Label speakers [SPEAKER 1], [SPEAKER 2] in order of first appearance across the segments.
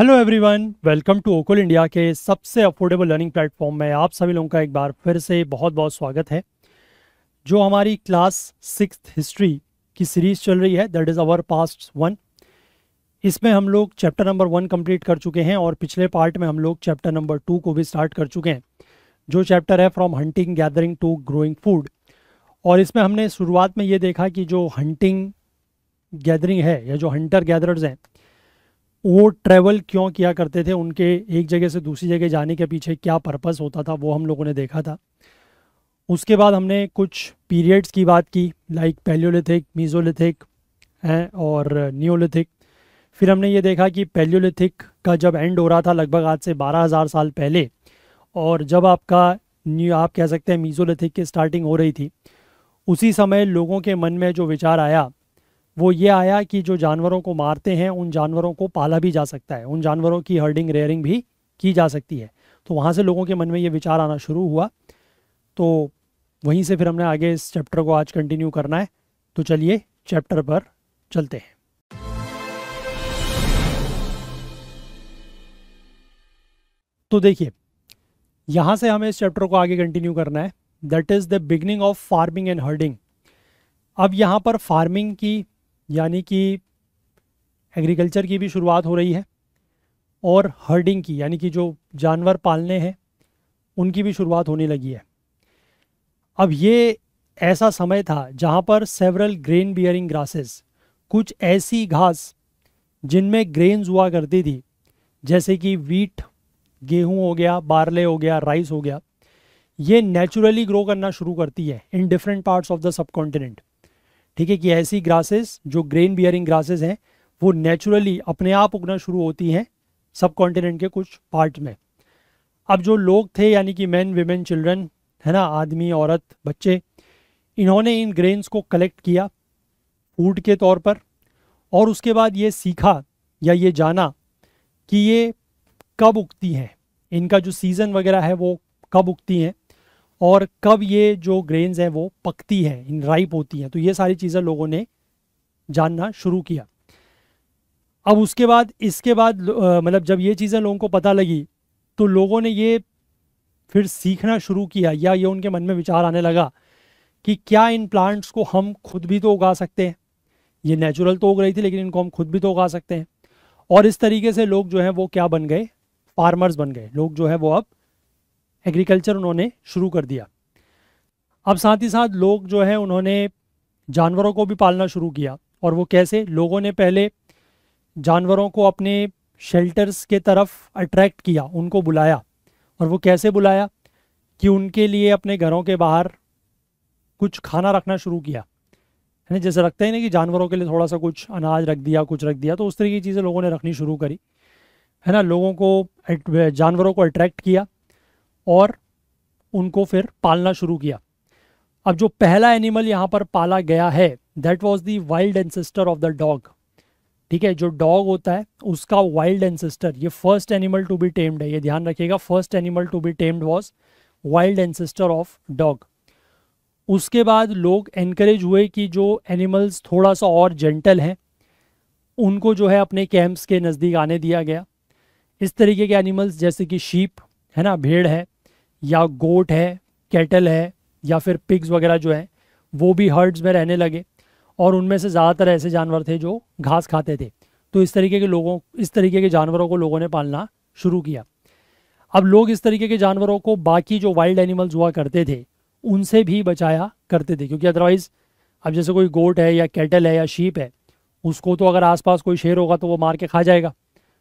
[SPEAKER 1] Hello everyone welcome to ओकुल India के सबसे अफोर्डेबल लर्निंग प्लेटफॉर्म में आप सभी लोगों का एक बार फिर से बहुत बहुत स्वागत है जो हमारी क्लास सिक्स हिस्ट्री की सीरीज चल रही है that is our past one इसमें हम लोग चैप्टर नंबर वन कंप्लीट कर चुके हैं और पिछले पार्ट में हम लोग चैप्टर नंबर टू को भी स्टार्ट कर चुके हैं जो चैप्टर है from hunting gathering to growing food और इसमें हमने शुरुआत में ये देखा कि जो हंटिंग गैदरिंग है या जो हंटर गैदरर्स हैं वो ट्रैवल क्यों किया करते थे उनके एक जगह से दूसरी जगह जाने के पीछे क्या पर्पस होता था वो हम लोगों ने देखा था उसके बाद हमने कुछ पीरियड्स की बात की लाइक पैलियोलिथिक मीज़ोलिथिक हैं और न्योलिथिक फिर हमने ये देखा कि पैलियोलिथिक का जब एंड हो रहा था लगभग आज से 12000 साल पहले और जब आपका न्यू आप कह सकते हैं मीज़ोलिथिक की स्टार्टिंग हो रही थी उसी समय लोगों के मन में जो विचार आया वो ये आया कि जो जानवरों को मारते हैं उन जानवरों को पाला भी जा सकता है उन जानवरों की हर्डिंग रेयरिंग भी की जा सकती है तो वहाँ से लोगों के मन में ये विचार आना शुरू हुआ तो वहीं से फिर हमने आगे इस चैप्टर को आज कंटिन्यू करना है तो चलिए चैप्टर पर चलते हैं तो देखिए यहाँ से हमें इस चैप्टर को आगे कंटिन्यू करना है that is the beginning of farming and herding अब यहाँ पर फार्मिंग की यानी कि एग्रीकल्चर की भी शुरुआत हो रही है और हर्डिंग की यानी कि जो जानवर पालने हैं उनकी भी शुरुआत होने लगी है अब ये ऐसा समय था जहाँ पर सेवरल ग्रेन बियरिंग ग्रासेस कुछ ऐसी घास जिनमें ग्रेन्स हुआ करती थी जैसे कि वीट गेहूं हो गया बारले हो गया राइस हो गया ये नेचुरली ग्रो करना शुरू करती है in different parts of the subcontinent ठीक है कि ऐसी ग्रासेस जो ग्रेन बियरिंग ग्रासेस हैं वो नेचुरली अपने आप उगना शुरू होती हैं सब कॉन्टिनेंट के कुछ पार्ट में अब जो लोग थे यानी कि मैन वेमेन चिल्ड्रन है ना आदमी औरत बच्चे इन्होंने इन ग्रेन्स को कलेक्ट किया फूड के तौर पर और उसके बाद ये सीखा या ये जाना कि ये कब उगती हैं इनका जो सीज़न वगैरह है वो कब उगती हैं और कब ये जो ग्रेन्स हैं वो पकती हैं इन राइप होती हैं तो ये सारी चीज़ें लोगों ने जानना शुरू किया अब उसके बाद इसके बाद मतलब जब ये चीज़ें लोगों को पता लगी तो लोगों ने ये फिर सीखना शुरू किया या ये उनके मन में विचार आने लगा कि क्या इन प्लांट्स को हम खुद भी तो उगा सकते हैं ये नेचुरल तो उग रही थी लेकिन इनको हम खुद भी तो उगा सकते हैं और इस तरीके से लोग जो हैं वो क्या बन गए फार्मर्स बन गए लोग जो है वो अब एग्रीकल्चर उन्होंने शुरू कर दिया अब साथ ही साथ लोग जो है उन्होंने जानवरों को भी पालना शुरू किया और वो कैसे लोगों ने पहले जानवरों को अपने शेल्टर्स के तरफ अट्रैक्ट किया उनको बुलाया और वो कैसे बुलाया कि उनके लिए अपने घरों के बाहर कुछ खाना रखना शुरू किया है ना जैसे रखते हैं ना कि जानवरों के लिए थोड़ा सा कुछ अनाज रख दिया कुछ रख दिया तो उस तरह की चीज़ें लोगों ने रखनी शुरू करी है ना लोगों को जानवरों को अट्रैक्ट किया और उनको फिर पालना शुरू किया अब जो पहला एनिमल यहाँ पर पाला गया है that was the wild ancestor of the dog ठीक है जो डॉग होता है उसका वाइल्ड एनसेस्टर ये first animal to be tamed है ये ध्यान रखिएगा first animal to be tamed was wild ancestor of dog उसके बाद लोग एनकरेज हुए कि जो एनिमल्स थोड़ा सा और जेंटल हैं उनको जो है अपने कैंप्स के नज़दीक आने दिया गया इस तरीके के एनिमल्स जैसे कि शीप है ना भेड़ है या गोट है कैटल है या फिर पिग्स वगैरह जो है वो भी हर्ड्स में रहने लगे और उनमें से ज़्यादातर ऐसे जानवर थे जो घास खाते थे तो इस तरीके के लोगों इस तरीके के जानवरों को लोगों ने पालना शुरू किया अब लोग इस तरीके के जानवरों को बाकी जो वाइल्ड एनिमल्स हुआ करते थे उनसे भी बचाया करते थे क्योंकि अदरवाइज़ अब जैसे कोई गोट है या कैटल है या शीप है उसको तो अगर आसपास कोई शेर होगा तो वो मार के खा जाएगा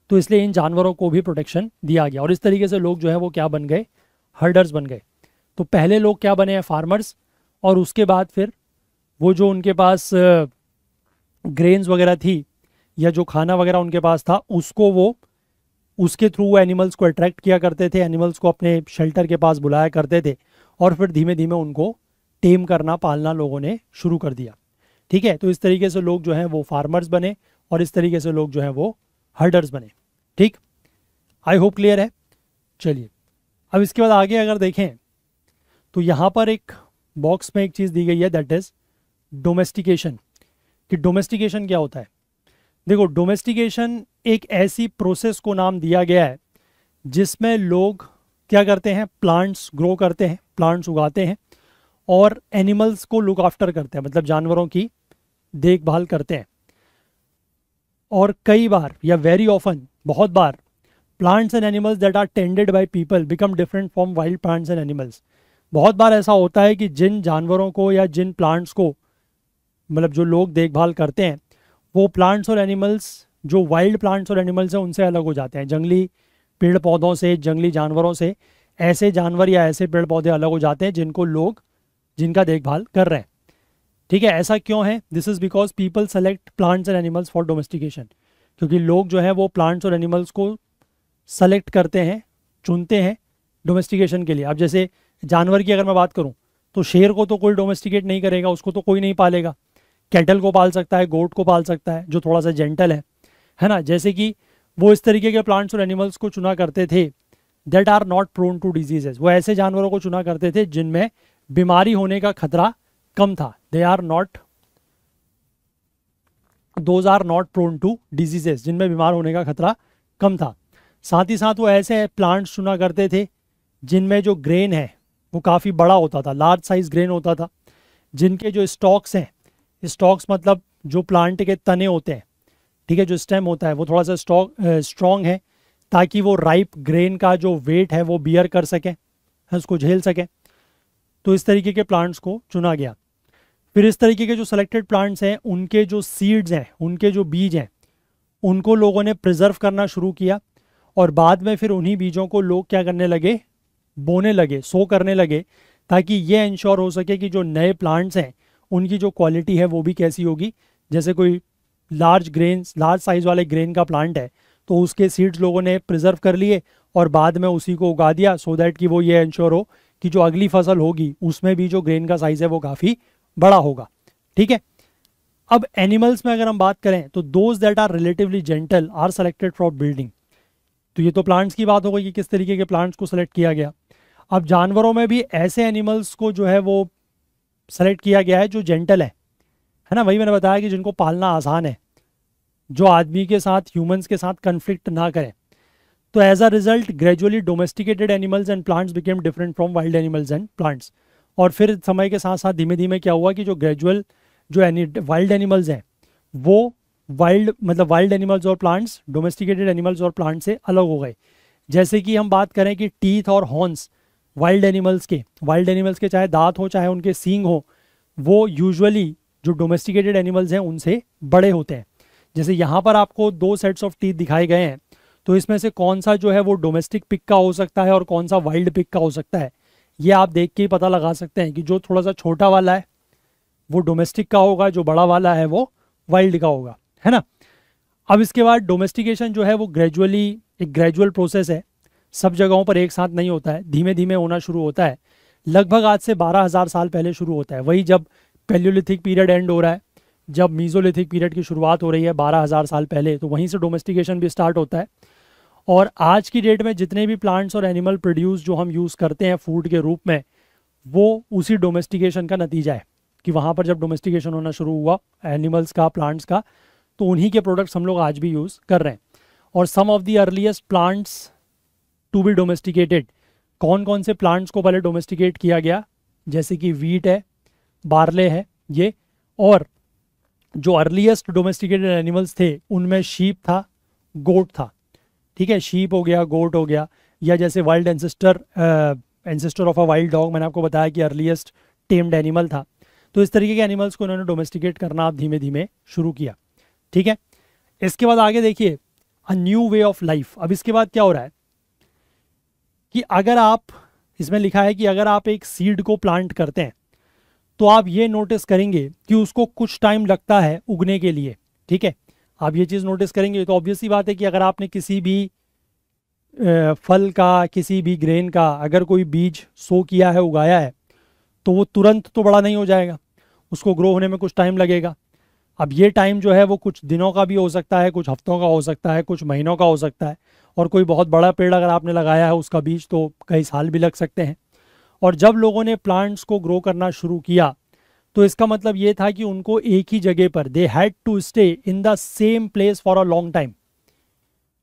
[SPEAKER 1] तो इसलिए इन जानवरों को भी प्रोटेक्शन दिया गया और इस तरीके से लोग जो है वो क्या बन गए हर्डर्स बन गए तो पहले लोग क्या बने हैं फार्मर्स और उसके बाद फिर वो जो उनके पास ग्रेन्स वगैरह थी या जो खाना वगैरह उनके पास था उसको वो उसके थ्रू वो एनिमल्स को अट्रैक्ट किया करते थे एनिमल्स को अपने शेल्टर के पास बुलाया करते थे और फिर धीमे धीमे उनको टेम करना पालना लोगों ने शुरू कर दिया ठीक है तो इस तरीके से लोग जो हैं वो फार्मर्स बने और इस तरीके से लोग जो हैं वो हर्डर्स बने ठीक आई होप क्लियर है चलिए अब इसके बाद आगे अगर देखें तो यहाँ पर एक बॉक्स में एक चीज़ दी गई है दैट इज़ डोमेस्टिकेशन कि डोमेस्टिकेशन क्या होता है देखो डोमेस्टिकेशन एक ऐसी प्रोसेस को नाम दिया गया है जिसमें लोग क्या करते हैं प्लांट्स ग्रो करते हैं प्लांट्स उगाते हैं और एनिमल्स को लुक आफ्टर करते हैं मतलब जानवरों की देखभाल करते हैं और कई बार या वेरी ऑफन बहुत बार plants and animals that are tended by people become different from wild plants and animals बहुत बार ऐसा होता है कि जिन जानवरों को या जिन प्लांट्स को मतलब जो लोग देखभाल करते हैं वो प्लांट्स और एनिमल्स जो वाइल्ड प्लांट्स और एनिमल्स हैं उनसे अलग हो जाते हैं जंगली पेड़ पौधों से जंगली जानवरों से ऐसे जानवर या ऐसे पेड़ पौधे अलग हो जाते हैं जिनको लोग जिनका देखभाल कर रहे हैं ठीक है ऐसा क्यों है this is because people select plants and animals for domestication क्योंकि लोग जो है वो प्लांट्स और एनिमल्स को सेलेक्ट करते हैं चुनते हैं डोमेस्टिकेशन के लिए अब जैसे जानवर की अगर मैं बात करूँ तो शेर को तो कोई डोमेस्टिकेट नहीं करेगा उसको तो कोई नहीं पालेगा कैटल को पाल सकता है गोट को पाल सकता है जो थोड़ा सा जेंटल है है ना जैसे कि वो इस तरीके के प्लांट्स और एनिमल्स को चुना करते थे that are not prone to diseases वो ऐसे जानवरों को चुना करते थे जिनमें बीमारी होने का खतरा कम था they are not those are not prone to diseases जिनमें बीमार होने का खतरा कम था साथ ही साथ वो ऐसे प्लांट्स चुना करते थे जिनमें जो ग्रेन है वो काफ़ी बड़ा होता था लार्ज साइज ग्रेन होता था जिनके जो स्टॉक्स हैं स्टॉक्स मतलब जो प्लांट के तने होते हैं ठीक है जो स्टेम होता है वो थोड़ा सा स्टॉक स्ट्रॉन्ग है ताकि वो राइप ग्रेन का जो वेट है वो बियर कर सकें उसको झेल सकें तो इस तरीके के प्लांट्स को चुना गया फिर इस तरीके के जो सिलेक्टेड प्लांट्स हैं उनके जो सीड्स हैं उनके जो बीज हैं उनको लोगों ने प्रिजर्व करना शुरू किया और बाद में फिर उन्हीं बीजों को लोग क्या करने लगे बोने लगे सो करने लगे ताकि ये इंश्योर हो सके कि जो नए प्लांट्स हैं उनकी जो क्वालिटी है वो भी कैसी होगी जैसे कोई लार्ज ग्रेन लार्ज साइज़ वाले ग्रेन का प्लांट है तो उसके सीड्स लोगों ने प्रिजर्व कर लिए और बाद में उसी को उगा दिया सो दैट कि वो ये इंश्योर हो कि जो अगली फसल होगी उसमें भी जो ग्रेन का साइज़ है वो काफ़ी बड़ा होगा ठीक है अब एनिमल्स में अगर हम बात करें तो those that are relatively gentle are selected for building तो ये तो प्लांट्स की बात हो गई कि किस तरीके के प्लांट्स को सेलेक्ट किया गया अब जानवरों में भी ऐसे एनिमल्स को जो है वो सेलेक्ट किया गया है जो जेंटल है है ना वही मैंने बताया कि जिनको पालना आसान है जो आदमी के साथ ह्यूमंस के साथ कन्फ्लिक्ट ना करें तो as a result gradually domesticated animals and plants became different from wild animals and plants और फिर समय के साथ साथ धीमे धीमे क्या हुआ कि जो ग्रेजुअल जो वाइल्ड एनिमल्स हैं वो वाइल्ड मतलब वाइल्ड एनिमल्स और प्लांट्स डोमेस्टिकेटेड एनिमल्स और प्लांट्स से अलग हो गए जैसे कि हम बात करें कि टीथ और हॉर्न्स वाइल्ड एनिमल्स के वाइल्ड एनिमल्स के चाहे दांत हो चाहे उनके सींग हो वो यूजुअली जो डोमेस्टिकेटेड एनिमल्स हैं उनसे बड़े होते हैं जैसे यहाँ पर आपको दो सेट्स ऑफ टीथ दिखाए गए हैं तो इसमें से कौन सा जो है वो डोमेस्टिक पिक का हो सकता है और कौन सा वाइल्ड पिक का हो सकता है ये आप देख के ही पता लगा सकते हैं कि जो थोड़ा सा छोटा वाला है वो डोमेस्टिक का होगा जो बड़ा वाला है वो वाइल्ड का होगा है ना अब इसके बाद डोमेस्टिकेशन जो है वो ग्रेजुअली एक ग्रेजुअल प्रोसेस है सब जगहों पर एक साथ नहीं होता है धीमे धीमे होना शुरू होता है लगभग आज से बारह हज़ार साल पहले शुरू होता है वही जब पेल्योलिथिक पीरियड एंड हो रहा है जब मीजोलिथिक पीरियड की शुरुआत हो रही है बारह हज़ार साल पहले तो वहीं से डोमेस्टिकेशन भी स्टार्ट होता है और आज की डेट में जितने भी प्लांट्स और एनिमल प्रोड्यूस जो हम यूज़ करते हैं फूड के रूप में वो उसी डोमेस्टिकेशन का नतीजा है कि वहाँ पर जब डोमेस्टिकेशन होना शुरू हुआ एनिमल्स का प्लांट्स का तो उन्हीं के प्रोडक्ट्स हम लोग आज भी यूज़ कर रहे हैं और some of the earliest plants to be domesticated कौन कौन से प्लांट्स को पहले डोमेस्टिकेट किया गया जैसे कि वीट है बारले है ये और जो अर्लीस्ट डोमेस्टिकेटेड एनिमल्स थे उनमें शीप था गोट था ठीक है शीप हो गया गोट हो गया या जैसे wild ancestor ancestor of a wild dog मैंने आपको बताया कि अर्लीस्ट टेम्ड एनिमल था तो इस तरीके के एनिमल्स को उन्होंने डोमेस्टिकेट करना आप धीमे धीमे शुरू किया ठीक है इसके बाद आगे देखिए a new way of life अब इसके बाद क्या हो रहा है कि अगर आप इसमें लिखा है कि अगर आप एक सीड को प्लांट करते हैं तो आप ये नोटिस करेंगे कि उसको कुछ टाइम लगता है उगने के लिए ठीक है आप ये चीज़ नोटिस करेंगे तो ऑब्वियस ही बात है कि अगर आपने किसी भी फल का किसी भी ग्रेन का अगर कोई बीज सो किया है उगाया है तो वो तुरंत तो बड़ा नहीं हो जाएगा उसको ग्रो होने में कुछ टाइम लगेगा अब ये टाइम जो है वो कुछ दिनों का भी हो सकता है कुछ हफ्तों का हो सकता है कुछ महीनों का हो सकता है और कोई बहुत बड़ा पेड़ अगर आपने लगाया है उसका बीज तो कई साल भी लग सकते हैं और जब लोगों ने प्लांट्स को ग्रो करना शुरू किया तो इसका मतलब ये था कि उनको एक ही जगह पर they had to stay in the same place for a long time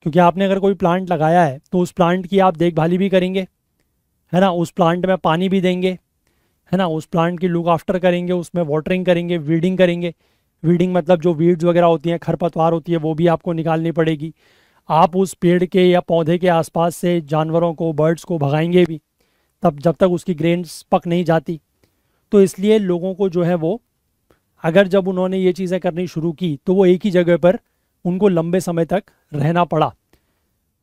[SPEAKER 1] क्योंकि आपने अगर कोई प्लांट लगाया है तो उस प्लांट की आप देखभाली भी करेंगे है ना उस प्लांट में पानी भी देंगे है ना उस प्लांट की लुक आफ्टर करेंगे उसमें वाटरिंग करेंगे वीडिंग करेंगे वीडिंग मतलब जो वीड्स वगैरह होती हैं खरपतवार होती है वो भी आपको निकालनी पड़ेगी आप उस पेड़ के या पौधे के आसपास से जानवरों को बर्ड्स को भगाएंगे भी तब जब तक उसकी ग्रेन्स पक नहीं जाती तो इसलिए लोगों को जो है वो अगर जब उन्होंने ये चीज़ें करनी शुरू की तो वो एक ही जगह पर उनको लंबे समय तक रहना पड़ा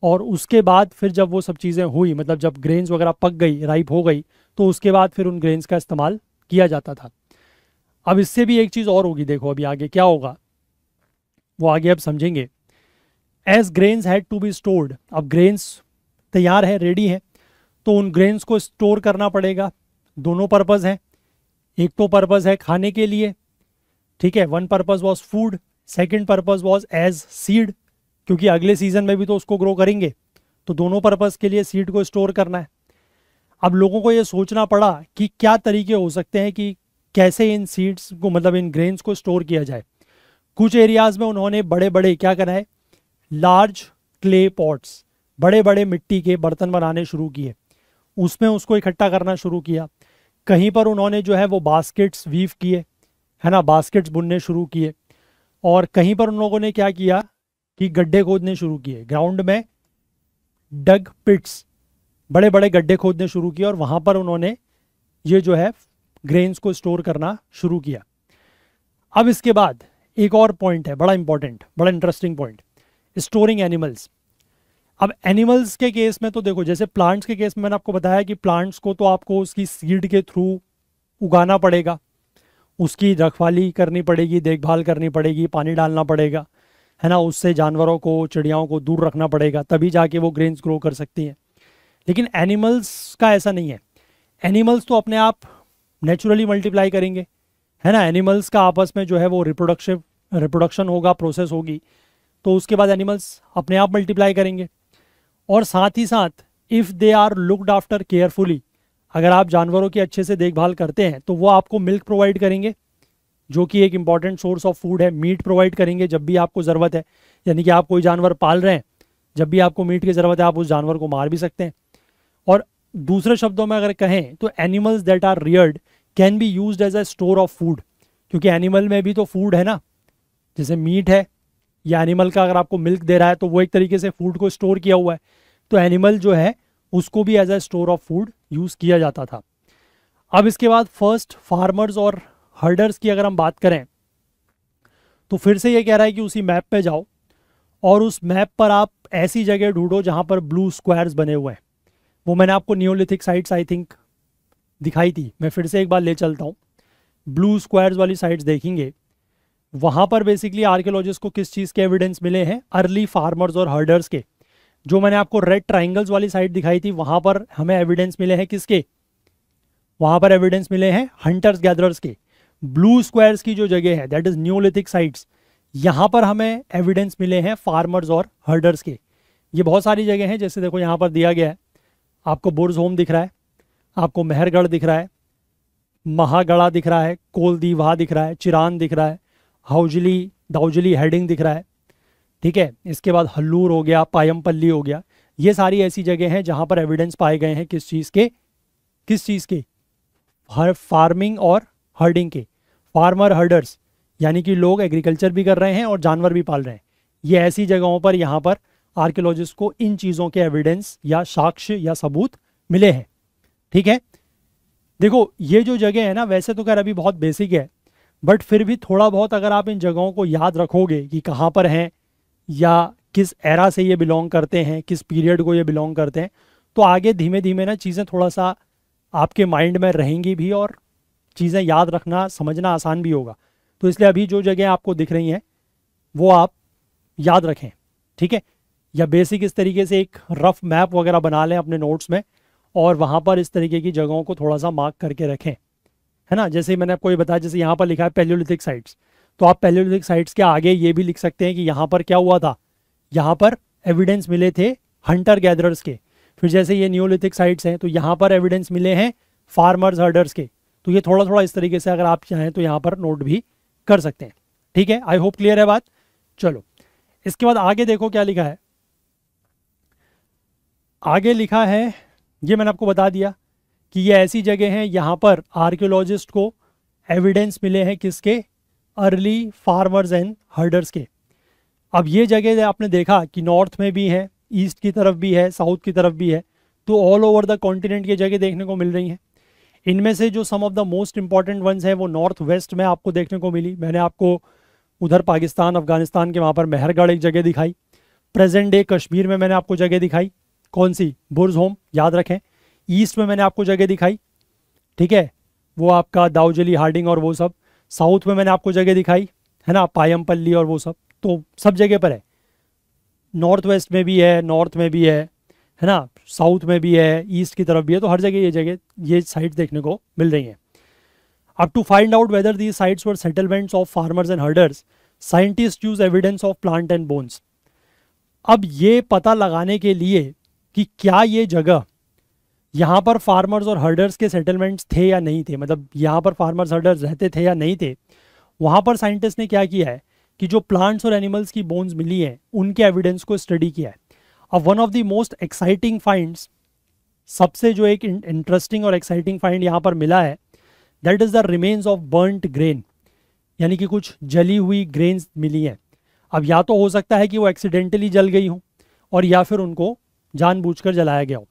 [SPEAKER 1] और उसके बाद फिर जब वो सब चीज़ें हुई मतलब जब ग्रेन्स वगैरह पक गई राइप हो गई तो उसके बाद फिर उन ग्रेन्स का इस्तेमाल किया जाता था अब इससे भी एक चीज़ और होगी देखो अभी आगे क्या होगा वो आगे अब समझेंगे as grains had to be stored अब ग्रेन्स तैयार है रेडी है तो उन ग्रेन्स को स्टोर करना पड़ेगा दोनों पर्पज़ हैं एक तो पर्पज़ है खाने के लिए ठीक है one purpose was food second purpose was as seed क्योंकि अगले सीजन में भी तो उसको ग्रो करेंगे तो दोनों पर्पज़ के लिए सीड को स्टोर करना है अब लोगों को यह सोचना पड़ा कि क्या तरीके हो सकते हैं कि कैसे इन सीड्स को मतलब इन ग्रेन्स को स्टोर किया जाए कुछ एरियाज में उन्होंने बड़े बड़े क्या कराए लार्ज क्ले पॉट्स बड़े बड़े मिट्टी के बर्तन बनाने शुरू किए उसमें उसको इकट्ठा करना शुरू किया कहीं पर उन्होंने जो है वो बास्केट्स वीव किए है ना बास्केट्स बुनने शुरू किए और कहीं पर उन लोगों ने क्या किया कि गड्ढे खोदने शुरू किए ग्राउंड में डग पिट्स बड़े बड़े गड्ढे खोदने शुरू किए और वहाँ पर उन्होंने ये जो है ग्रेन्स को स्टोर करना शुरू किया अब इसके बाद एक और पॉइंट है बड़ा इंपॉर्टेंट बड़ा इंटरेस्टिंग पॉइंट स्टोरिंग एनिमल्स अब एनिमल्स के केस में तो देखो जैसे प्लांट्स के केस में मैंने आपको बताया कि प्लांट्स को तो आपको उसकी सीड के थ्रू उगाना पड़ेगा उसकी रखवाली करनी पड़ेगी देखभाल करनी पड़ेगी पानी डालना पड़ेगा है ना उससे जानवरों को चिड़ियाओं को दूर रखना पड़ेगा तभी जाके वो ग्रेन्स ग्रो कर सकती हैं लेकिन एनिमल्स का ऐसा नहीं है एनिमल्स तो अपने आप नेचुरली मल्टीप्लाई करेंगे है ना एनिमल्स का आपस में जो है वो रिप्रोडक्शन रिप्रोडक्शन होगा प्रोसेस होगी तो उसके बाद एनिमल्स अपने आप मल्टीप्लाई करेंगे और साथ ही साथ if they are looked after carefully अगर आप जानवरों की अच्छे से देखभाल करते हैं तो वो आपको मिल्क प्रोवाइड करेंगे जो कि एक इम्पॉर्टेंट सोर्स ऑफ फूड है मीट प्रोवाइड करेंगे जब भी आपको ज़रूरत है यानी कि आप कोई जानवर पाल रहे हैं जब भी आपको मीट की ज़रूरत है आप उस जानवर को मार भी सकते हैं और दूसरे शब्दों में अगर कहें तो animals that are reared can be use as a store of food क्योंकि एनिमल में भी तो फूड है ना जैसे मीट है या एनिमल का अगर आपको मिल्क दे रहा है तो वो एक तरीके से फूड को स्टोर किया हुआ है तो एनिमल जो है उसको भी as a store of food use किया जाता था अब इसके बाद फर्स्ट फार्मर्स और हर्डर्स की अगर हम बात करें तो फिर से ये कह रहा है कि उसी मैप पे जाओ और उस मैप पर आप ऐसी जगह ढूंढो जहां पर ब्लू स्क्वायर्स बने हुए हैं वो मैंने आपको न्योलिथिक साइट्स आई थिंक दिखाई थी मैं फिर से एक बार ले चलता हूँ ब्लू स्क्वायर्स वाली साइट्स देखेंगे वहाँ पर बेसिकली आर्कियोलॉजिस्ट को किस चीज़ के एविडेंस मिले हैं अर्ली फार्मर्स और हर्डर्स के जो मैंने आपको रेड ट्राइंगल्स वाली साइट दिखाई थी वहाँ पर हमें एविडेंस मिले हैं किसके वहाँ पर एविडेंस मिले हैं हंटर्स गैदरर्स के ब्लू स्क्वायर्स की जो जगह है दैट इज़ न्यूलिथिक साइट्स यहाँ पर हमें एविडेंस मिले हैं फार्मर्स और हर्डर्स के ये बहुत सारी जगह हैं जैसे देखो यहाँ पर दिया गया है आपको बुर्ज होम दिख रहा है आपको मेहरगढ़ दिख रहा है महागढ़ा दिख रहा है कोलदीवा दिख रहा है चिरान दिख रहा है हाउजली दाउजली हेडिंग दिख रहा है ठीक है इसके बाद हल्लूर हो गया पायमपल्ली हो गया ये सारी ऐसी जगह हैं जहाँ पर एविडेंस पाए गए हैं किस चीज़ के किस चीज़ के हर फार्मिंग और हर्डिंग के फार्मर हर्डर्स यानी कि लोग एग्रीकल्चर भी कर रहे हैं और जानवर भी पाल रहे हैं ये ऐसी जगहों पर यहाँ पर आर्कियोलॉजिस्ट को इन चीज़ों के एविडेंस या साक्ष्य या सबूत मिले हैं ठीक है देखो ये जो जगह है ना वैसे तो खैर अभी बहुत बेसिक है बट फिर भी थोड़ा बहुत अगर आप इन जगहों को याद रखोगे कि कहाँ पर हैं या किस एरा से ये बिलोंग करते हैं किस पीरियड को ये बिलोंग करते हैं तो आगे धीमे धीमे ना चीज़ें थोड़ा सा आपके माइंड में रहेंगी भी और चीज़ें याद रखना समझना आसान भी होगा तो इसलिए अभी जो जगह आपको दिख रही हैं वो आप याद रखें ठीक है या बेसिक इस तरीके से एक रफ मैप वगैरह बना लें अपने नोट्स में और वहाँ पर इस तरीके की जगहों को थोड़ा सा मार्क करके रखें है ना जैसे मैंने आपको ये बताया जैसे यहाँ पर लिखा है पेलियोलिथिक साइट्स तो आप पेलियोलिथिक साइट्स के आगे ये भी लिख सकते हैं कि यहाँ पर क्या हुआ था यहाँ पर एविडेंस मिले थे हंटर गैदरर्स के फिर जैसे ये न्योलिथिक साइट्स हैं तो यहाँ पर एविडेंस मिले हैं फार्मर्स हर्डर्स के तो ये थोड़ा थोड़ा इस तरीके से अगर आप चाहें तो यहाँ पर नोट भी कर सकते हैं ठीक है आई होप क्लियर है बात चलो इसके बाद आगे देखो क्या लिखा है आगे लिखा है ये मैंने आपको बता दिया कि ये ऐसी जगह हैं यहाँ पर आर्कियोलॉजिस्ट को एविडेंस मिले हैं किसके अर्ली फार्मर्स एंड हर्डर्स के अब ये जगह आपने देखा कि नॉर्थ में भी है ईस्ट की तरफ भी है साउथ की तरफ भी है तो ऑल ओवर द कॉन्टिनेंट ये जगह देखने को मिल रही हैं इनमें से जो some of the most important ones हैं वो नॉर्थ वेस्ट में आपको देखने को मिली मैंने आपको उधर पाकिस्तान अफगानिस्तान के वहाँ पर मेहरगढ़ एक जगह दिखाई प्रेजेंट डे कश्मीर में मैंने आपको जगह दिखाई कौन सी बुर्ज होम याद रखें ईस्ट में मैंने आपको जगह दिखाई ठीक है वो आपका दाउजली हार्डिंग और वो सब साउथ में मैंने आपको जगह दिखाई है ना पायमपल्ली और वो सब तो सब जगह पर है नॉर्थ वेस्ट में भी है नॉर्थ में भी है है ना साउथ में भी है ईस्ट की तरफ भी है तो हर जगह ये जगह ये साइट देखने को मिल रही हैं अब to find out whether these sites for settlements of farmers and herders scientist use evidence of plant and bones अब ये पता लगाने के लिए कि क्या ये जगह यहाँ पर फार्मर्स और हर्डर्स के सेटलमेंट्स थे या नहीं थे मतलब यहाँ पर फार्मर्स हर्डर्स रहते थे या नहीं थे वहाँ पर साइंटिस्ट ने क्या किया है कि जो प्लांट्स और एनिमल्स की बोन्स मिली हैं उनके एविडेंस को स्टडी किया है अब one of the most exciting finds सबसे जो एक इंटरेस्टिंग और एक्साइटिंग फाइंड यहाँ पर मिला है that is the remains of burnt grain यानी कि कुछ जली हुई ग्रेन्स मिली हैं अब या तो हो सकता है कि वो एक्सीडेंटली जल गई हों और या फिर उनको जानबूझकर जलाया गया हो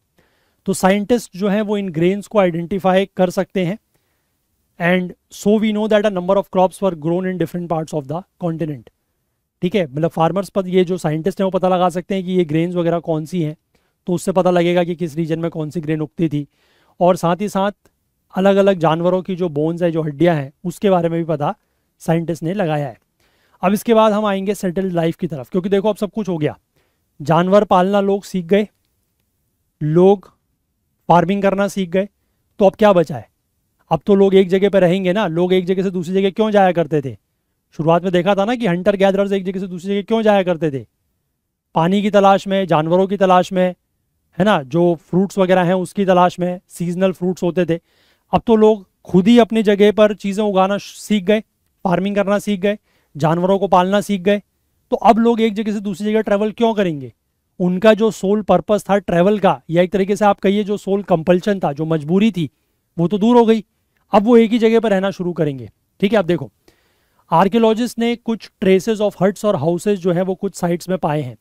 [SPEAKER 1] तो साइंटिस्ट जो है वो इन ग्रेन्स को आइडेंटिफाई कर सकते हैं and so we know that a number of crops were grown in different parts of the continent ठीक है मतलब फार्मर्स पर ये जो साइंटिस्ट हैं वो पता लगा सकते हैं कि ये ग्रेन्स वगैरह कौन सी हैं तो उससे पता लगेगा कि किस रीजन में कौन सी ग्रेन उगती थी और साथ ही साथ अलग अलग जानवरों की जो बोन्स है जो हड्डियाँ हैं उसके बारे में भी पता साइंटिस्ट ने लगाया है अब इसके बाद हम आएंगे सेटल्ड लाइफ की तरफ क्योंकि देखो अब सब कुछ हो गया जानवर पालना लोग सीख गए लोग फार्मिंग करना सीख गए तो अब क्या बचा है अब तो लोग एक जगह पर रहेंगे ना लोग एक जगह से दूसरी जगह क्यों जाया करते थे शुरुआत में देखा था ना कि हंटर गैदरर्स एक जगह से दूसरी जगह क्यों जाया करते थे पानी की तलाश में जानवरों की तलाश में है ना जो फ्रूट्स वगैरह हैं उसकी तलाश में सीजनल फ्रूट्स होते थे अब तो लोग खुद ही अपनी जगह पर चीज़ें उगाना सीख गए फार्मिंग करना सीख गए जानवरों को पालना सीख गए तो अब लोग एक जगह से दूसरी जगह ट्रैवल क्यों करेंगे उनका जो सोल पर्पस था ट्रैवल का या एक तरीके से आप कहिए जो सोल कंपल्शन था जो मजबूरी थी वो तो दूर हो गई अब वो एक ही जगह पर रहना शुरू करेंगे ठीक है आप देखो आर्कियोलॉजिस्ट ने कुछ ट्रेसेस ऑफ हट्स और हाउसेज जो है वो कुछ साइट्स में पाए हैं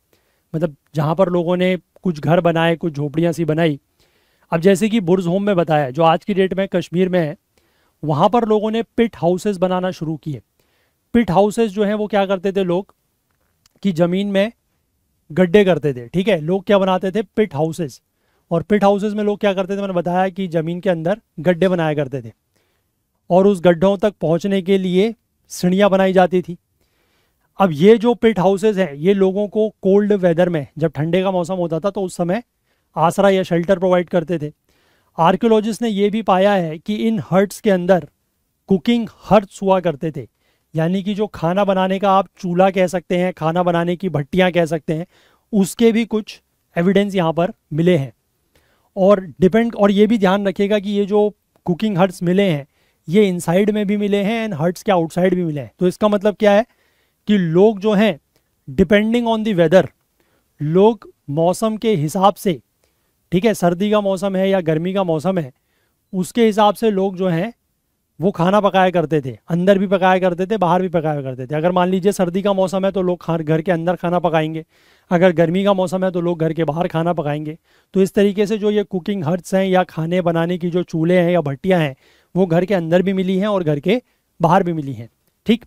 [SPEAKER 1] मतलब जहां पर लोगों ने कुछ घर बनाए कुछ झोपड़ियाँ सी बनाई अब जैसे कि बुर्ज होम में बताया जो आज की डेट में कश्मीर में है वहां पर लोगों ने पिट हाउसेज बनाना शुरू किए पिट हाउसेज जो है वो क्या करते थे लोग की ज़मीन में गड्ढे करते थे ठीक है लोग क्या बनाते थे पिट हाउसेस और पिट हाउसेस में लोग क्या करते थे मैंने बताया कि ज़मीन के अंदर गड्ढे बनाया करते थे और उस गड्ढों तक पहुंचने के लिए सीढ़ियाँ बनाई जाती थी अब ये जो पिट हाउसेज हैं ये लोगों को कोल्ड वेदर में जब ठंडे का मौसम होता था तो उस समय आसरा या शेल्टर प्रोवाइड करते थे आर्क्योलॉजिस्ट ने ये भी पाया है कि इन हर्ट्स के अंदर कुकिंग हर्ट्स हुआ करते थे यानी कि जो खाना बनाने का आप चूल्हा कह सकते हैं खाना बनाने की भट्टियाँ कह सकते हैं उसके भी कुछ एविडेंस यहाँ पर मिले हैं और डिपेंड और ये भी ध्यान रखिएगा कि ये जो कुकिंग हट्स मिले हैं ये इनसाइड में भी मिले हैं एंड हट्स के आउटसाइड भी मिले हैं तो इसका मतलब क्या है कि लोग जो हैं डिपेंडिंग ऑन द वेदर लोग मौसम के हिसाब से ठीक है सर्दी का मौसम है या गर्मी का मौसम है उसके हिसाब से लोग जो हैं वो खाना पकाया करते थे अंदर भी पकाया करते थे बाहर भी पकाया करते थे अगर मान लीजिए सर्दी का मौसम है तो लोग घर के अंदर खाना पकाएंगे अगर गर्मी का मौसम है तो लोग घर के बाहर खाना पकाएंगे तो इस तरीके से जो ये कुकिंग हर्ट्स हैं या खाने बनाने की जो चूल्हे हैं या भट्टियाँ हैं वो घर के अंदर भी मिली हैं और घर के बाहर भी मिली हैं ठीक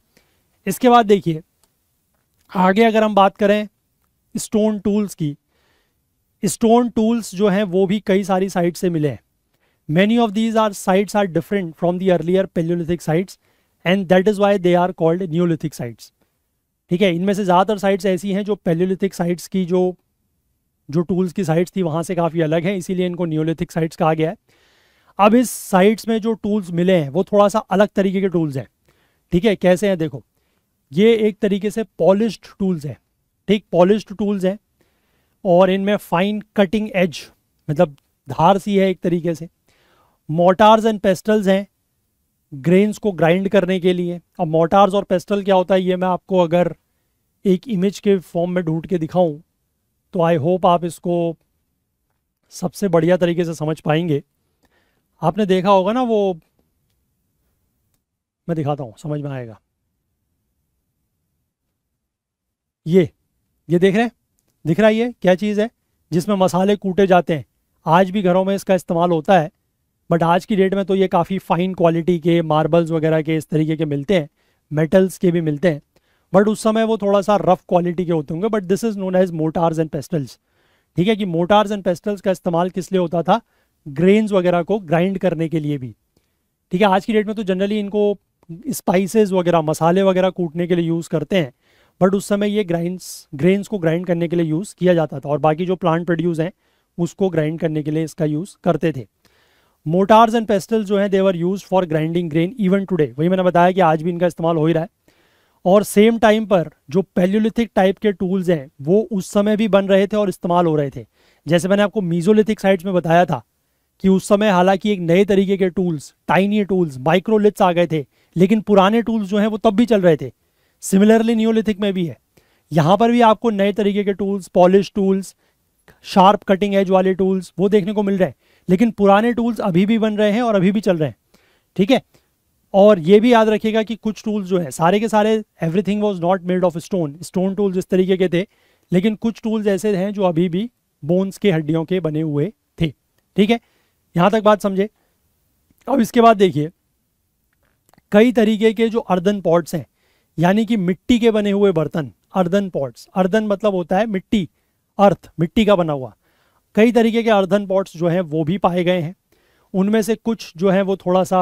[SPEAKER 1] इसके बाद देखिए आगे अगर हम बात करें स्टोन टूल्स की स्टोन टूल्स जो हैं वो भी कई सारी साइट से मिले हैं Many of these are sites are different from the earlier Paleolithic sites and that is why they are called Neolithic sites. ठीक है इनमें से ज़्यादातर साइट्स ऐसी हैं जो पेलोलिथिक साइट्स की जो जो टूल्स की साइट्स थी वहाँ से काफ़ी अलग हैं इसीलिए इनको न्योलिथिक साइट्स कहा गया है अब इस साइट्स में जो टूल्स मिले हैं वो थोड़ा सा अलग तरीके के टूल्स हैं ठीक है कैसे हैं देखो ये एक तरीके से पॉलिश्ड टूल्स हैं ठीक पॉलिश्ड टूल्स हैं और इनमें फाइन कटिंग एज मतलब धार सी है एक तरीके से मोटार्स एंड पेस्टल्स हैं ग्रेन्स को ग्राइंड करने के लिए अब मोटार्स और पेस्टल क्या होता है ये मैं आपको अगर एक इमेज के फॉर्म में ढूंढ के दिखाऊं तो आई होप आप इसको सबसे बढ़िया तरीके से समझ पाएंगे आपने देखा होगा ना वो मैं दिखाता हूँ समझ में आएगा ये ये देख रहे हैं दिख रहा है ये क्या चीज़ है जिसमें मसाले कूटे जाते हैं आज भी घरों में इसका इस्तेमाल होता है बट आज की डेट में तो ये काफ़ी फ़ाइन क्वालिटी के मार्बल्स वगैरह के इस तरीके के मिलते हैं मेटल्स के भी मिलते हैं बट उस समय वो थोड़ा सा रफ़ क्वालिटी के होते होंगे but this is known as mortars and pestles ठीक है कि मोटार्स एंड पेस्टल्स का इस्तेमाल किस लिए होता था ग्रेन्स वगैरह को ग्राइंड करने के लिए भी ठीक है आज की डेट में तो जनरली इनको स्पाइसेस वगैरह मसाले वगैरह कूटने के लिए यूज़ करते हैं बट उस समय ये ग्राइंड ग्रेन्स को ग्राइंड करने के लिए यूज़ किया जाता था और बाकी जो प्लांट प्रोड्यूस हैं उसको ग्राइंड करने के लिए इसका यूज़ करते थे मोटार्स एंड पेस्टल जो हैं they were use for grinding grain even today वही मैंने बताया कि आज भी इनका इस्तेमाल हो ही रहा है और सेम टाइम पर जो पेल्योलिथिक टाइप के टूल्स हैं वो उस समय भी बन रहे थे और इस्तेमाल हो रहे थे जैसे मैंने आपको मीजोलिथिक साइट्स में बताया था कि उस समय हालांकि एक नए तरीके के टूल्स टाइनी टूल्स माइक्रोलिथ्स आ गए थे लेकिन पुराने टूल्स जो हैं वो तब भी चल रहे थे सिमिलरली न्योलिथिक में भी है यहाँ पर भी आपको नए तरीके के tools polish tools sharp cutting edge वाले टूल्स वो देखने को मिल रहे हैं लेकिन पुराने टूल्स अभी भी बन रहे हैं और अभी भी चल रहे हैं ठीक है और ये भी याद रखिएगा कि कुछ टूल्स जो है सारे के सारे everything was not made of stone stone tools इस तरीके के थे लेकिन कुछ टूल्स ऐसे हैं जो अभी भी बोन्स के हड्डियों के बने हुए थे ठीक है यहाँ तक बात समझे अब इसके बाद देखिए कई तरीके के जो अर्दन पॉट्स हैं यानी कि मिट्टी के बने हुए बर्तन अर्दन पॉट्स अर्दन मतलब होता है मिट्टी अर्थ मिट्टी का बना हुआ कई तरीके के अर्धन पॉट्स जो हैं वो भी पाए गए हैं उनमें से कुछ जो है वो थोड़ा सा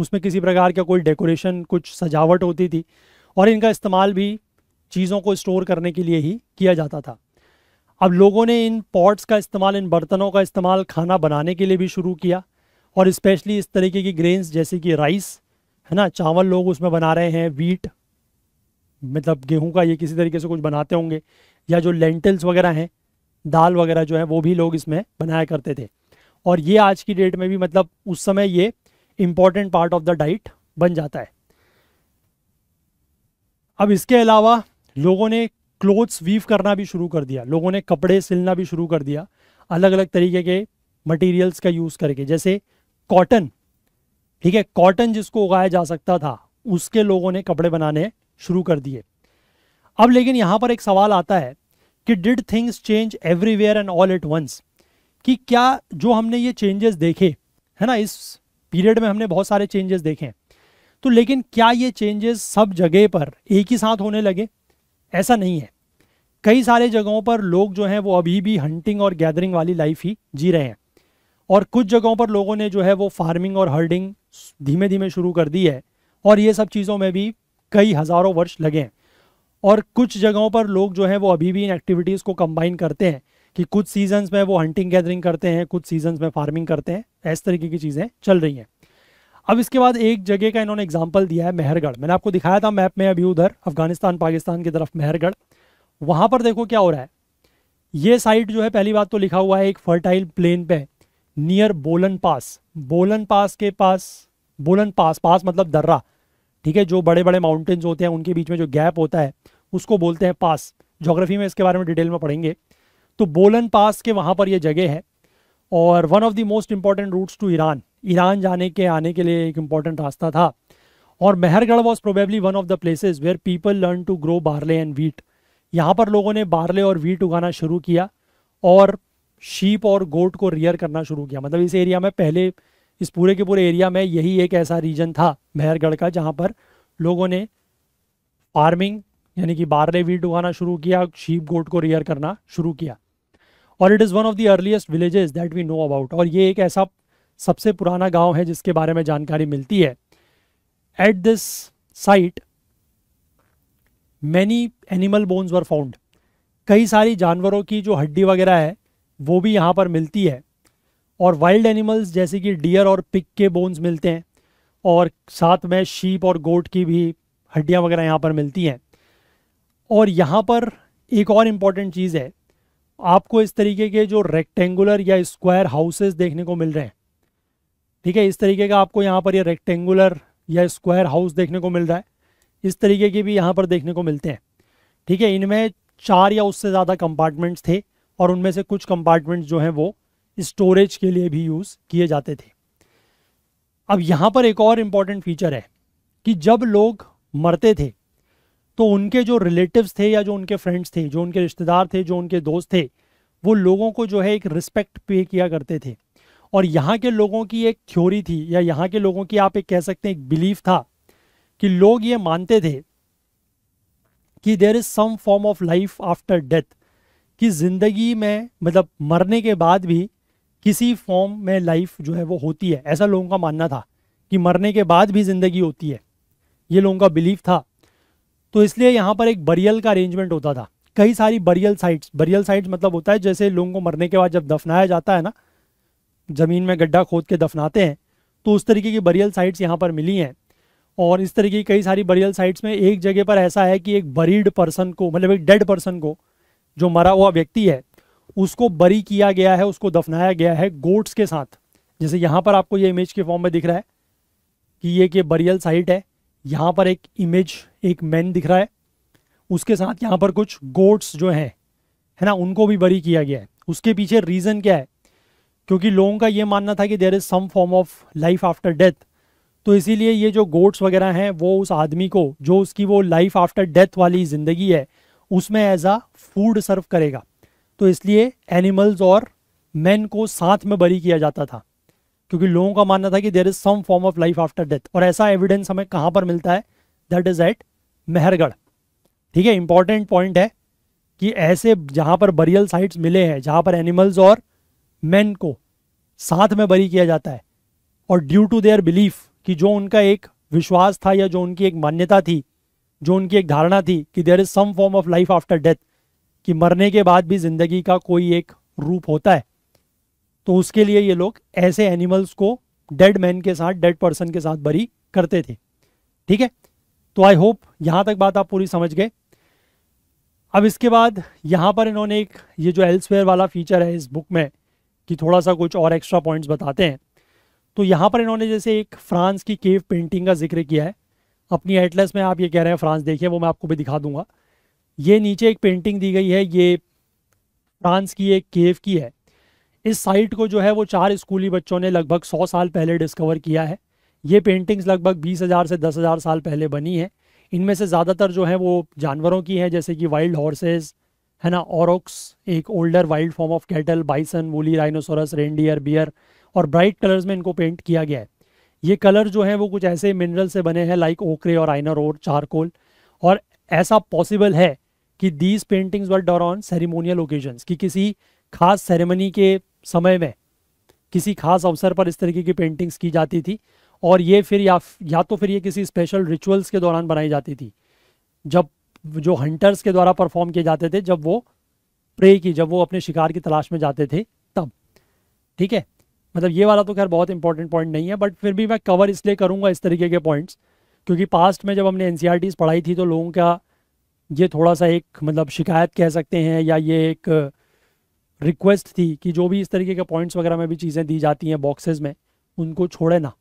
[SPEAKER 1] उसमें किसी प्रकार का कोई डेकोरेशन कुछ सजावट होती थी और इनका इस्तेमाल भी चीज़ों को स्टोर करने के लिए ही किया जाता था अब लोगों ने इन पॉट्स का इस्तेमाल इन बर्तनों का इस्तेमाल खाना बनाने के लिए भी शुरू किया और इस्पेशली इस तरीके की ग्रेन्स जैसे कि राइस है ना चावल लोग उसमें बना रहे हैं वीट मतलब गेहूं का ये किसी तरीके से कुछ बनाते होंगे या जो लेंटल्स वगैरह हैं दाल वगैरह जो है वो भी लोग इसमें बनाया करते थे और ये आज की डेट में भी मतलब उस समय ये important part of the diet बन जाता है अब इसके अलावा लोगों ने क्लोथ्स वीव करना भी शुरू कर दिया लोगों ने कपड़े सिलना भी शुरू कर दिया अलग अलग तरीके के मटेरियल्स का यूज़ करके जैसे कॉटन ठीक है कॉटन जिसको उगाया जा सकता था उसके लोगों ने कपड़े बनाने शुरू कर दिए अब लेकिन यहाँ पर एक सवाल आता है कि did things change everywhere and all at once कि क्या जो हमने ये चेंजेस देखे है ना इस पीरियड में हमने बहुत सारे चेंजेस देखे हैं तो लेकिन क्या ये चेंजेस सब जगह पर एक ही साथ होने लगे ऐसा नहीं है कई सारे जगहों पर लोग जो हैं वो अभी भी हंटिंग और गैदरिंग वाली लाइफ ही जी रहे हैं और कुछ जगहों पर लोगों ने जो है वो फार्मिंग और हर्डिंग धीमे धीमे शुरू कर दी है और ये सब चीज़ों में भी कई हज़ारों वर्ष लगे हैं और कुछ जगहों पर लोग जो हैं वो अभी भी इन एक्टिविटीज़ को कंबाइन करते हैं कि कुछ सीजन्स में वो हंटिंग गैदरिंग करते हैं कुछ सीजन्स में फार्मिंग करते हैं ऐसे तरीके की चीज़ें चल रही हैं अब इसके बाद एक जगह का इन्होंने एग्जाम्पल दिया है मेहरगढ़ मैंने आपको दिखाया था मैप में अभी उधर अफगानिस्तान पाकिस्तान की तरफ मेहरगढ़ वहाँ पर देखो क्या हो रहा है ये साइट जो है पहली बात तो लिखा हुआ है एक फर्टाइल प्लेन पे नियर बोलन पास बोलन पास के पास बोलन पास पास मतलब दर्रा ठीक है जो बड़े बड़े माउंटेन्स होते हैं उनके बीच में जो गैप होता है उसको बोलते हैं पास जोग्राफी में इसके बारे में डिटेल में पढ़ेंगे तो बोलन पास के वहाँ पर यह जगह है और one of the most important routes to Iran Iran जाने के आने के लिए एक इम्पॉर्टेंट रास्ता था और Mehrgarh was probably one of the places where people learn to grow barley and wheat यहाँ पर लोगों ने बारले और वीट उगाना शुरू किया और शीप और गोट को रियर करना शुरू किया मतलब इस एरिया में पहले इस पूरे के पूरे एरिया में यही एक ऐसा रीजन था मेहरगढ़ का जहाँ पर लोगों ने फार्मिंग यानी कि बारले वीट उगाना शुरू किया शीप गोट को रियर करना शुरू किया और it is one of the earliest villages that we know about और ये एक ऐसा सबसे पुराना गांव है जिसके बारे में जानकारी मिलती है at this site many animal bones were found कई सारी जानवरों की जो हड्डी वगैरह है वो भी यहाँ पर मिलती है और वाइल्ड एनिमल्स जैसे कि डियर और पिक के बोन्स मिलते हैं और साथ में शीप और गोट की भी हड्डियाँ वगैरह यहाँ पर मिलती हैं और यहाँ पर एक और इम्पॉर्टेंट चीज़ है आपको इस तरीके के जो रेक्टेंगुलर या स्क्वायर हाउसेस देखने को मिल रहे हैं ठीक है इस तरीके का आपको यहाँ पर ये यह रेक्टेंगुलर या स्क्वायर हाउस देखने को मिल रहा है इस तरीके के भी यहाँ पर देखने को मिलते हैं ठीक है इनमें चार या उससे ज़्यादा कंपार्टमेंट्स थे और उनमें से कुछ कंपार्टमेंट्स जो हैं वो स्टोरेज के लिए भी यूज़ किए जाते थे अब यहाँ पर एक और इम्पॉर्टेंट फीचर है कि जब लोग मरते थे तो उनके जो रिलेटिव्स थे या जो उनके फ्रेंड्स थे जो उनके रिश्तेदार थे जो उनके दोस्त थे वो लोगों को जो है एक रिस्पेक्ट पे किया करते थे और यहाँ के लोगों की एक थ्योरी थी या यहाँ के लोगों की आप एक कह सकते हैं एक बिलीफ था कि लोग ये मानते थे कि there is some form of life after death कि ज़िंदगी में मतलब मरने के बाद भी किसी फॉर्म में लाइफ जो है वो होती है ऐसा लोगों का मानना था कि मरने के बाद भी ज़िंदगी होती है ये लोगों का बिलीफ था तो इसलिए यहाँ पर एक बरियल का अरेंजमेंट होता था कई सारी बरियल साइट्स बरियल साइट्स मतलब होता है जैसे लोगों को मरने के बाद जब दफनाया जाता है ना ज़मीन में गड्ढा खोद के दफनाते हैं तो उस तरीके की बरियल साइट्स यहाँ पर मिली हैं और इस तरीके की कई सारी बरियल साइट्स में एक जगह पर ऐसा है कि एक बरीड पर्सन को मतलब एक डेड पर्सन को जो मरा हुआ व्यक्ति है उसको बरी किया गया है उसको दफनाया गया है गोट्स के साथ जैसे यहाँ पर आपको ये इमेज के फॉर्म में दिख रहा है कि ये कि बरियल साइट है यहाँ पर एक इमेज एक मैन दिख रहा है उसके साथ यहाँ पर कुछ गोट्स जो हैं है ना उनको भी बरी किया गया है उसके पीछे रीज़न क्या है क्योंकि लोगों का ये मानना था कि there is some form of life after death तो इसीलिए ये जो गोट्स वगैरह हैं वो उस आदमी को जो उसकी वो लाइफ आफ्टर डेथ वाली ज़िंदगी है उसमें एज आ फूड सर्व करेगा तो इसलिए एनिमल्स और मैन को साथ में बरी किया जाता था क्योंकि लोगों का मानना था कि there is some form of life after death और ऐसा एविडेंस हमें कहाँ पर मिलता है दैट इज़ एट मेहरगढ़ ठीक है इंपॉर्टेंट पॉइंट है कि ऐसे जहाँ पर बरियल साइट्स मिले हैं जहाँ पर एनिमल्स और मैन को साथ में बरी किया जाता है और ड्यू टू देयर बिलीफ कि जो उनका एक विश्वास था या जो उनकी एक मान्यता थी जो उनकी एक धारणा थी कि there is some form of life after death कि मरने के बाद भी ज़िंदगी का कोई एक रूप होता है तो उसके लिए ये लोग ऐसे एनिमल्स को डेड मैन के साथ डेड पर्सन के साथ बरी करते थे ठीक है तो आई होप यहां तक बात आप पूरी समझ गए अब इसके बाद यहां पर इन्होंने एक ये जो एल्सवेयर वाला फीचर है इस बुक में कि थोड़ा सा कुछ और एक्स्ट्रा पॉइंट्स बताते हैं तो यहां पर इन्होंने जैसे एक फ्रांस की केव पेंटिंग का जिक्र किया है अपनी एटलस में आप ये कह रहे हैं फ्रांस देखिए वो मैं आपको भी दिखा दूंगा ये नीचे एक पेंटिंग दी गई है ये फ्रांस की एक केव की है इस साइट को जो है वो चार स्कूली बच्चों ने लगभग सौ साल पहले डिस्कवर किया है ये पेंटिंग्स लगभग बीस हज़ार से दस हज़ार साल पहले बनी है इनमें से ज़्यादातर जो है वो जानवरों की हैं जैसे कि वाइल्ड हॉर्सेस है ना औरक्स एक older wild form of cattle bison woolly rhinoceros reindeer bear और ब्राइट कलर्स में इनको पेंट किया गया है ये कलर जो है वो कुछ ऐसे मिनरल से बने हैं लाइक ओकरे और आइनर और चारकोल और ऐसा पॉसिबल है कि these paintings were done on ceremonial occasions कि किसी खास सेरेमनी के समय में किसी खास अवसर पर इस तरीके की पेंटिंग्स की जाती थी और ये फिर या या तो फिर ये किसी स्पेशल रिचुअल्स के दौरान बनाई जाती थी जब जो हंटर्स के द्वारा परफॉर्म किए जाते थे जब वो प्रे की जब वो अपने शिकार की तलाश में जाते थे तब ठीक है मतलब ये वाला तो खैर बहुत इंपॉर्टेंट पॉइंट नहीं है बट फिर भी मैं कवर इसलिए करूँगा इस तरीके के पॉइंट्स क्योंकि पास्ट में जब हमने एन पढ़ाई थी तो लोगों का ये थोड़ा सा एक मतलब शिकायत कह सकते हैं या ये एक रिक्वेस्ट थी कि जो भी इस तरीके के पॉइंट्स वगैरह में भी चीज़ें दी जाती हैं बॉक्सेज में उनको छोड़े ना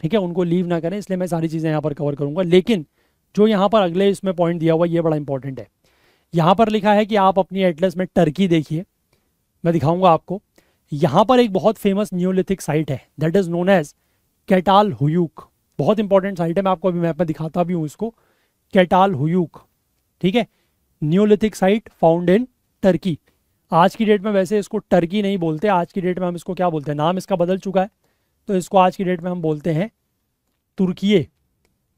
[SPEAKER 1] ठीक है उनको लीव ना करें इसलिए मैं सारी चीज़ें यहाँ पर कवर करूँगा लेकिन जो यहाँ पर अगले इसमें पॉइंट दिया हुआ ये बड़ा इंपॉर्टेंट है यहाँ पर लिखा है कि आप अपनी एटलस में टर्की देखिए मैं दिखाऊंगा आपको यहाँ पर एक बहुत फेमस न्यूलिथिक साइट है that is known as Catal Huyuk बहुत इंपॉर्टेंट साइट है मैं आपको अभी मैप में दिखाता भी हूँ इसको कैटाल हुयूक ठीक है neolithic site found in Turkey आज की डेट में वैसे इसको टर्की नहीं बोलते आज की डेट में हम इसको क्या बोलते हैं नाम इसका बदल चुका है तो इसको आज की डेट में हम बोलते हैं तुर्कीये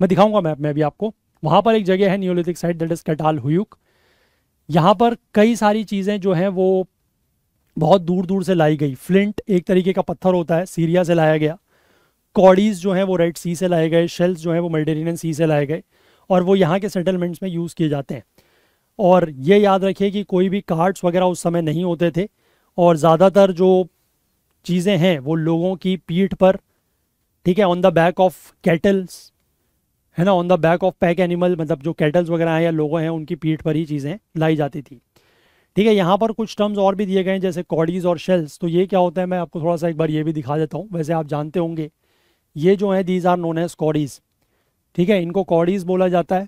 [SPEAKER 1] मैं दिखाऊंगा मैप में अभी आपको वहां पर एक जगह है न्यूलिथिक साइट दैट इज़ कटाल हुयुक यहाँ पर कई सारी चीज़ें जो हैं वो बहुत दूर दूर से लाई गई फ्लिंट एक तरीके का पत्थर होता है सीरिया से लाया गया कॉडीज़ जो हैं वो रेड सी से लाए गए शेल्स जो हैं वो मेडिटेरेनियन सी से लाए गए और वो यहाँ के सेटलमेंट्स में यूज़ किए जाते हैं और ये याद रखिए कि कोई भी कार्ड्स वगैरह उस समय नहीं होते थे और ज़्यादातर जो चीज़ें हैं वो लोगों की पीठ पर ठीक है on the back of cattles है ना on the back of pack animal मतलब जो कैटल्स वगैरह हैं या लोगों हैं उनकी पीठ पर ही चीज़ें लाई जाती थी ठीक है यहाँ पर कुछ टर्म्स और भी दिए गए हैं जैसे कॉडीज़ और शेल्स तो ये क्या होता है मैं आपको थोड़ा सा एक बार ये भी दिखा देता हूँ वैसे आप जानते होंगे ये जो है these are known as cowries ठीक है इनको कॉडीज बोला जाता है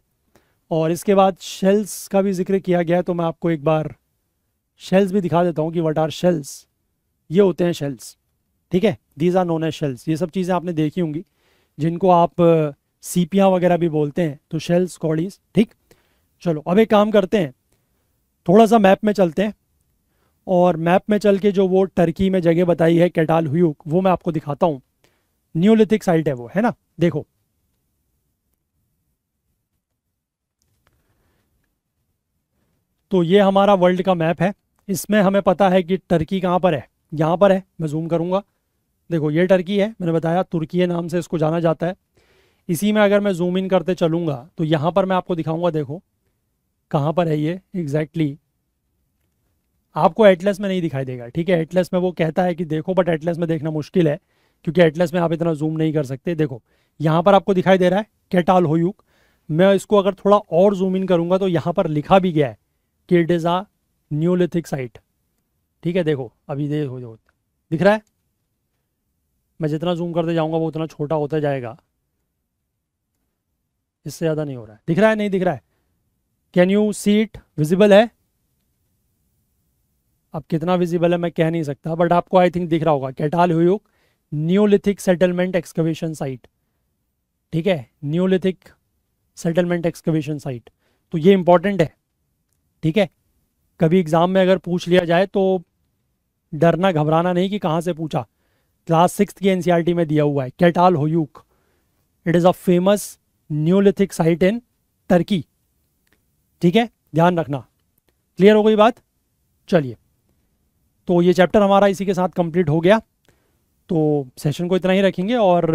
[SPEAKER 1] और इसके बाद शेल्स का भी जिक्र किया गया है तो मैं आपको एक बार शेल्स भी दिखा देता हूँ कि वट आर शेल्स ये होते हैं शेल्स ठीक है these are known as shells ये सब चीज़ें आपने देखी होंगी जिनको आप सीपियाँ वगैरह भी बोलते हैं तो शेल्स कॉडीज ठीक चलो अब एक काम करते हैं थोड़ा सा मैप में चलते हैं और मैप में चल के जो वो टर्की में जगह बताई है कैटाल हुयूक वो मैं आपको दिखाता हूँ न्यूलिथिक साइट है वो है ना देखो तो ये हमारा वर्ल्ड का मैप है इसमें हमें पता है कि टर्की कहाँ पर है यहाँ पर है मैं जूम करूँगा देखो ये टर्की है मैंने बताया तुर्की नाम से इसको जाना जाता है इसी में अगर मैं जूम इन करते चलूँगा तो यहाँ पर मैं आपको दिखाऊँगा देखो कहाँ पर है ये एग्जैक्टली exactly. आपको एटलस में नहीं दिखाई देगा ठीक है एटलस में वो कहता है कि देखो बट एटलस में देखना मुश्किल है क्योंकि एटलस में आप इतना जूम नहीं कर सकते देखो यहाँ पर आपको दिखाई दे रहा है कैटाल होयुक मैं इसको अगर थोड़ा और जूम इन करूँगा तो यहाँ पर लिखा भी गया है it is a neolithic site ठीक है देखो अभी देखो देखो दिख रहा है मैं जितना जूम करते जाऊंगा वो उतना छोटा होता जाएगा इससे ज़्यादा नहीं हो रहा है दिख रहा है नहीं दिख रहा है can you see it visible है अब कितना विजिबल है मैं कह नहीं सकता बट आपको आई थिंक दिख रहा होगा Catal Huyuk neolithic settlement excavation site ठीक है न्यूलिथिक सेटलमेंट एक्सकवेशन साइट तो ये इंपॉर्टेंट है ठीक है कभी एग्ज़ाम में अगर पूछ लिया जाए तो डरना घबराना नहीं कि कहाँ से पूछा क्लास सिक्स की एन e में दिया हुआ है Catal Huyuk it is a famous neolithic site in Turkey ठीक है ध्यान रखना क्लियर हो गई बात चलिए तो ये चैप्टर हमारा इसी के साथ कंप्लीट हो गया तो सेशन को इतना ही रखेंगे और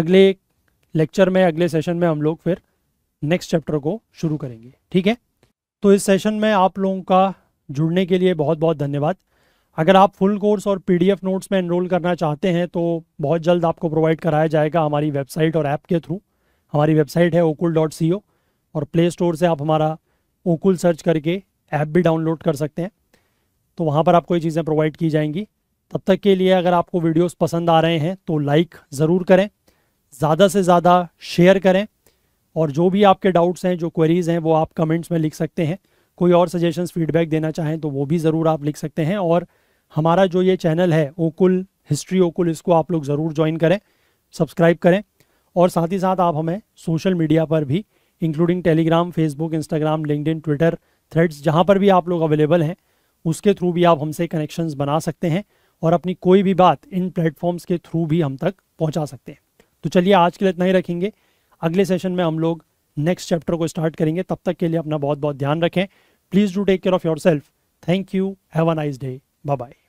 [SPEAKER 1] अगले लेक्चर में अगले सेशन में हम लोग फिर नेक्स्ट चैप्टर को शुरू करेंगे ठीक है तो इस सेशन में आप लोगों का जुड़ने के लिए बहुत बहुत धन्यवाद अगर आप फुल कोर्स और पीडीएफ नोट्स में एनरोल करना चाहते हैं तो बहुत जल्द आपको प्रोवाइड कराया जाएगा हमारी वेबसाइट और ऐप के थ्रू हमारी वेबसाइट है ओकुल डॉट सी ओ और प्ले स्टोर से आप हमारा ओकुल सर्च करके ऐप भी डाउनलोड कर सकते हैं तो वहाँ पर आपको ये चीज़ें प्रोवाइड की जाएंगी तब तक के लिए अगर आपको वीडियोस पसंद आ रहे हैं तो लाइक ज़रूर करें ज़्यादा से ज़्यादा शेयर करें और जो भी आपके डाउट्स हैं जो क्वेरीज़ हैं वो आप कमेंट्स में लिख सकते हैं कोई और सजेशंस फीडबैक देना चाहें तो वो भी ज़रूर आप लिख सकते हैं और हमारा जो ये चैनल है ओकुल हिस्ट्री ओकुल इसको आप लोग ज़रूर ज्वाइन करें सब्सक्राइब करें और साथ ही साथ आप हमें सोशल मीडिया पर भी including Telegram Facebook Instagram LinkedIn Twitter Threads जहाँ पर भी आप लोग अवेलेबल हैं उसके थ्रू भी आप हमसे कनेक्शन बना सकते हैं और अपनी कोई भी बात इन प्लेटफॉर्म्स के थ्रू भी हम तक पहुँचा सकते हैं तो चलिए आज के लिए इतना ही रखेंगे अगले सेशन में हम लोग नेक्स्ट चैप्टर को स्टार्ट करेंगे तब तक के लिए अपना बहुत बहुत ध्यान रखें please do take care of yourself thank you have a nice day bye bye